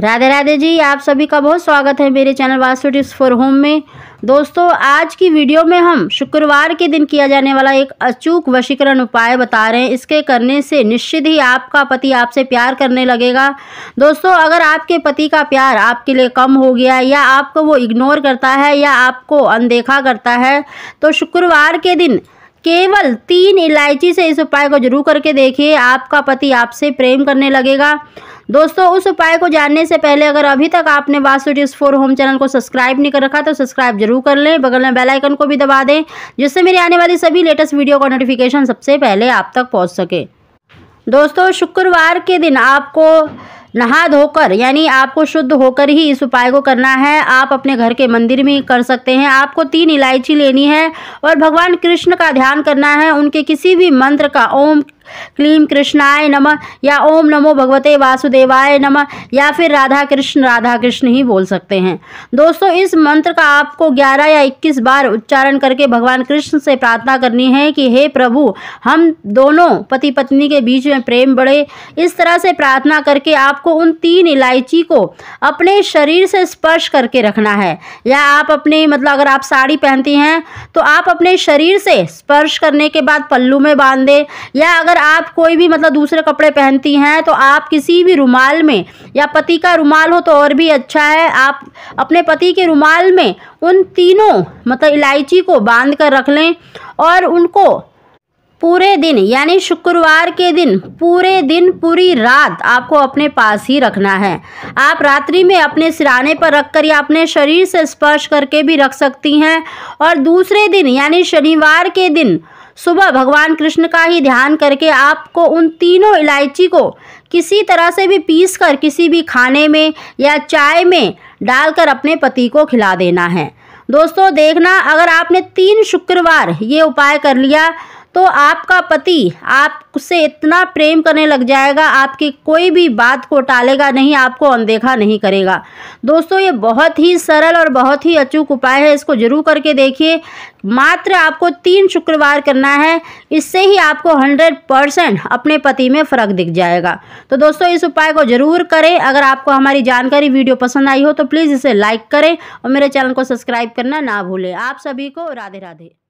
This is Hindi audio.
राधे राधे जी आप सभी का बहुत स्वागत है मेरे channel Vastu tips for home में दोस्तों आज की वीडियो में हम शुक्रवार के दिन किया जाने वाला एक अचूक वशीकरण उपाय बता रहे हैं इसके करने से निश्चित ही आपका पति आपसे प्यार करने लगेगा दोस्तों अगर आपके पति का प्यार आपके लिए कम हो गया या आपको वो इग्नोर करता है या आपको अनदेखा करता है तो शुक्रवार के दिन केवल तीन इलायची से इस उपाय को जरूर करके देखिए आपका पति आपसे प्रेम करने लगेगा दोस्तों उस उपाय को जानने से पहले अगर अभी तक आपने Vastu tips for home channel को सब्सक्राइब नहीं कर रखा तो सब्सक्राइब जरूर कर लें बगल में बेल आइकन को भी दबा दें जिससे मेरी आने वाली सभी लेटेस्ट वीडियो का नोटिफिकेशन सबसे पहले आप तक पहुँच सके दोस्तों शुक्रवार के दिन आपको नहा धोकर यानी आपको शुद्ध होकर ही इस उपाय को करना है आप अपने घर के मंदिर में कर सकते हैं आपको तीन इलायची लेनी है और भगवान कृष्ण का ध्यान करना है उनके किसी भी मंत्र का ओम क्लीम कृष्णाय नम या ओम नमो भगवते वासुदेवाय नम या फिर राधा कृष्ण राधा कृष्ण ही बोल सकते हैं दोस्तों इस मंत्र का आपको ग्यारह या इक्कीस बार उच्चारण करके भगवान कृष्ण से प्रार्थना करनी है कि हे प्रभु हम दोनों पति पत्नी के बीच में प्रेम बढ़े इस तरह से प्रार्थना करके आपको उन तीन इलायची को अपने शरीर से स्पर्श करके रखना है या आप अपने मतलब अगर आप साड़ी पहनती हैं तो आप अपने शरीर से स्पर्श करने के बाद पल्लू में बांध दें या अगर अगर आप कोई भी मतलब दूसरे कपड़े पहनती हैं तो आप किसी भी रुमाल में या पति का रुमाल हो तो और भी अच्छा है आप अपने पति के रुमाल में उन तीनों मतलब इलायची को बांध कर रख लें और उनको पूरे दिन यानी शुक्रवार के दिन पूरे दिन पूरी रात आपको अपने पास ही रखना है आप रात्रि में अपने सिराने पर रखकर या अपने शरीर से स्पर्श करके भी रख सकती हैं और दूसरे दिन यानी शनिवार के दिन सुबह भगवान कृष्ण का ही ध्यान करके आपको उन तीनों इलायची को किसी तरह से भी पीस कर किसी भी खाने में या चाय में डालकर अपने पति को खिला देना है दोस्तों देखना अगर आपने तीन शुक्रवार ये उपाय कर लिया तो आपका पति आपसे इतना प्रेम करने लग जाएगा आपकी कोई भी बात को टालेगा नहीं आपको अनदेखा नहीं करेगा दोस्तों ये बहुत ही सरल और बहुत ही अचूक उपाय है इसको जरूर करके देखिए मात्र आपको तीन शुक्रवार करना है इससे ही आपको हंड्रेड परसेंट अपने पति में फ़र्क दिख जाएगा तो दोस्तों इस उपाय को ज़रूर करें अगर आपको हमारी जानकारी वीडियो पसंद आई हो तो प्लीज़ इसे लाइक करें और मेरे चैनल को सब्सक्राइब करना ना भूलें आप सभी को राधे राधे